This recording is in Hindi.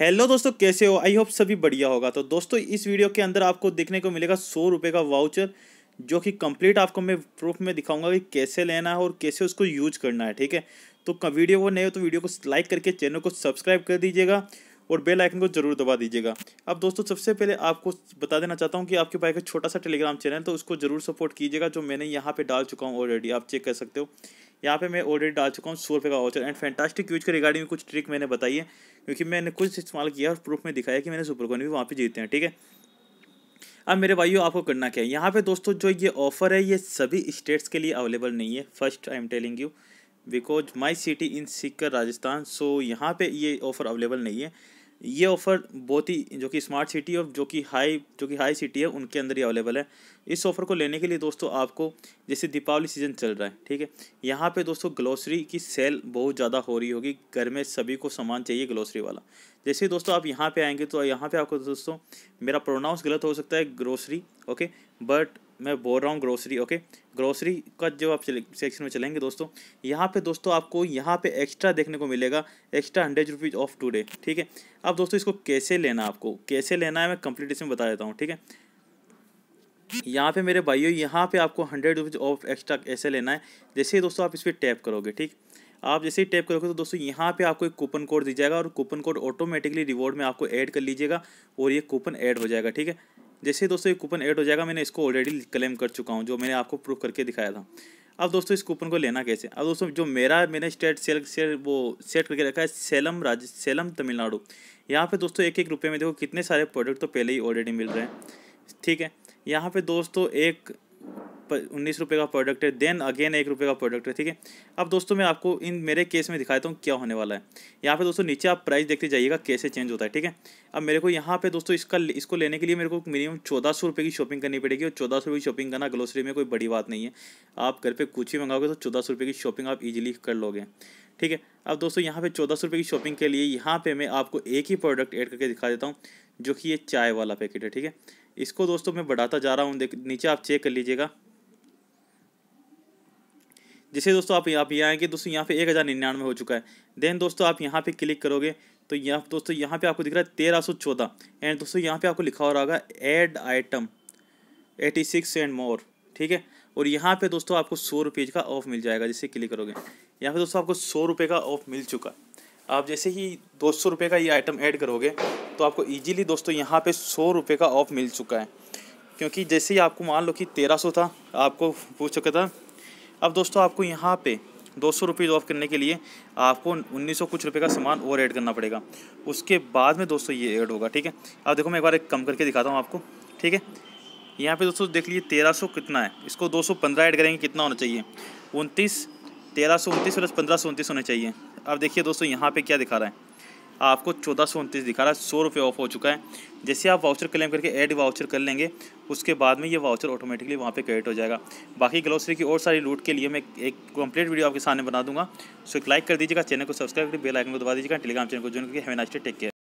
हेलो दोस्तों कैसे हो आई होप सभी बढ़िया होगा तो दोस्तों इस वीडियो के अंदर आपको देखने को मिलेगा सौ रुपये का वाउचर जो कि कंप्लीट आपको मैं प्रूफ में दिखाऊंगा कि कैसे लेना है और कैसे उसको यूज करना है ठीक है तो वीडियो को नए हो तो वीडियो को लाइक करके चैनल को सब्सक्राइब कर दीजिएगा और बेल आइकन को जरूर दबा दीजिएगा अब दोस्तों सबसे पहले आपको बता देना चाहता हूँ कि आपके पास एक छोटा सा टेलीग्राम चैनल तो उसको जरूर सपोर्ट कीजिएगा जो मैंने यहाँ पर डाल चुका हूँ ऑलरेडी आप चेक कर सकते हो यहाँ पे मैं ऑलरेडी डाल चुका हूँ सौ रुपये का वाचर एंड फैंटास्टिक यूज के रिगार्डिंग कुछ ट्रिक मैंने बताई है क्योंकि मैंने कुछ इस्तेमाल किया और प्रूफ में दिखाया कि मैंने सुपर कॉइन भी वहाँ पे जीते हैं ठीक है अब मेरे भाइयों आपको करना क्या है यहाँ पे दोस्तों जो ये ऑफर है ये सभी स्टेट्स के लिए अवेलेबल नहीं है first I am telling you because my city in Sikar Rajasthan so यहाँ पे ये ऑफर अवेलेबल नहीं है ये ऑफ़र बहुत ही जो कि स्मार्ट सिटी और जो कि हाई जो कि हाई सिटी है उनके अंदर ही अवेलेबल है इस ऑफ़र को लेने के लिए दोस्तों आपको जैसे दीपावली सीज़न चल रहा है ठीक है यहाँ पे दोस्तों ग्लोसरी की सेल बहुत ज़्यादा हो रही होगी घर में सभी को सामान चाहिए ग्लोसरी वाला जैसे दोस्तों आप यहाँ पर आएंगे तो यहाँ पर आपको दोस्तों मेरा प्रोनाउंस गलत हो सकता है ग्रोसरी ओके बट मैं बोल रहा हूँ ग्रोसरी ओके ग्रोसरी का जो आप सेक्शन में चलेंगे दोस्तों यहाँ पे दोस्तों आपको यहाँ पे एक्स्ट्रा देखने को मिलेगा extra hundred rupees off today ठीक है अब दोस्तों इसको कैसे लेना है आपको कैसे लेना है मैं कंप्लीट इसमें बता देता हूँ ठीक है यहाँ पे मेरे भाइयों यहाँ पे आपको हंड्रेड रुपीज़ ऑफ एक्स्ट्रा ऐसे लेना है जैसे ही दोस्तों आप इस पर टैप करोगे ठीक आप जैसे ही टैप करोगे तो दोस्तों यहाँ पे आपको एक कूपन कोड दी जाएगा और कूपन कोड ऑटोमेटिकली रिवॉर्ड में आपको ऐड कर लीजिएगा और ये कूपन ऐड हो जाएगा ठीक है जैसे दोस्तों ये कूपन ऐड हो जाएगा मैंने इसको ऑलरेडी क्लेम कर चुका हूँ जो मैंने आपको प्रूफ करके दिखाया था अब दोस्तों इस कूपन को लेना कैसे अब दोस्तों जो मेरा मैंने स्टेट सेल से वो सेट करके रखा है सेलम राज्य सेलम तमिलनाडु यहाँ पे दोस्तों एक एक रुपये में देखो कितने सारे प्रोडक्ट तो पहले ही ऑलरेडी मिल रहे हैं ठीक है यहाँ पे दोस्तों एक उन्नीस रुपये का प्रोडक्ट है देन अगेन एक रुपये का प्रोडक्ट है ठीक है अब दोस्तों मैं आपको इन मेरे केस में दिखाता हूँ क्या होने वाला है यहाँ पे दोस्तों नीचे आप प्राइस देखते जाइएगा कैसे चेंज होता है ठीक है अब मेरे को यहाँ पे दोस्तों इसका इसको लेने के लिए मेरे को मिनिमम चौदह सौ रुपये की शॉपिंग करनी पड़ेगी और चौदह सौ की शॉपिंग करना ग्लोसरी में कोई बड़ी बात नहीं है आप घर पर कुछ ही मंगाओगे तो चौदह सौ रुपये की शॉपिंग आप ईजिली कर लोगे ठीक है अब दोस्तों यहाँ पे चौदह सौ रुपये की शॉपिंग के लिए यहाँ पे मैं आपको एक ही प्रोडक्ट एड करके दिखा देता हूँ जो कि ये चाय वाला पैकेट है ठीक है इसको दोस्तों मैं बढ़ाता जा रहा हूँ देख नीचे आप चेक कर लीजिएगा जैसे दोस्तों आप यहाँ पे आएंगे दोस्तों यहाँ पे एक हज़ार निन्यानवे हो चुका है देन दोस्तों आप यहाँ पे क्लिक करोगे तो यहाँ दोस्तों यहाँ पे आपको दिख रहा है तेरह सौ चौदह एंड दोस्तों यहाँ पे आपको लिखा हो रहा होगा add item eighty six and more ठीक है और यहाँ पे दोस्तों आपको सौ रुपये का ऑफ मिल जाएगा जैसे क्लिक करोगे यहाँ पे दोस्तों आपको सौ रुपये का ऑफ मिल चुका आप जैसे ही दो सौ रुपये का ये आइटम ऐड करोगे तो आपको ईजिली दोस्तों यहाँ पे सौ रुपये का ऑफ मिल चुका है क्योंकि जैसे ही आपको मान लो कि तेरह सौ था आपको पूछ चुका था अब दोस्तों आपको यहाँ पे दो सौ रुपीज़ ऑफ करने के लिए आपको उन्नीस सौ कुछ रुपये का सामान और ऐड करना पड़ेगा उसके बाद में दोस्तों ये ऐड होगा ठीक है अब देखो मैं एक बार एक कम करके दिखाता हूँ आपको ठीक है यहाँ पे दोस्तों देख लीजिए तेरह सौ कितना है इसको दो सौ पंद्रह ऐड करेंगे कितना होना चाहिए उनतीस तेरह सौ उनतीस प्लस पंद्रह सौ उनतीस होना चाहिए अब देखिए दोस्तों यहाँ पर क्या दिखा रहा है आपको चौदह सौ उनतीस दिखा रहा है सौ रुपये ऑफ हो चुका है जैसे आप वाउचर क्लेम करके ऐड वाउचर कर लेंगे उसके बाद में ये वाउचर ऑटोमेटिकली वहाँ पे क्रेडिट हो जाएगा बाकी ग्लोसरी की और सारी लूट के लिए मैं एक कंप्लीट वीडियो आपके सामने बना दूंगा सो एक लाइक कर दीजिएगा चैनल को सब्सक्राइब करके बेल आइकन को दबा दीजिएगा टेलीग्राम चैनल को जो है टेक केयर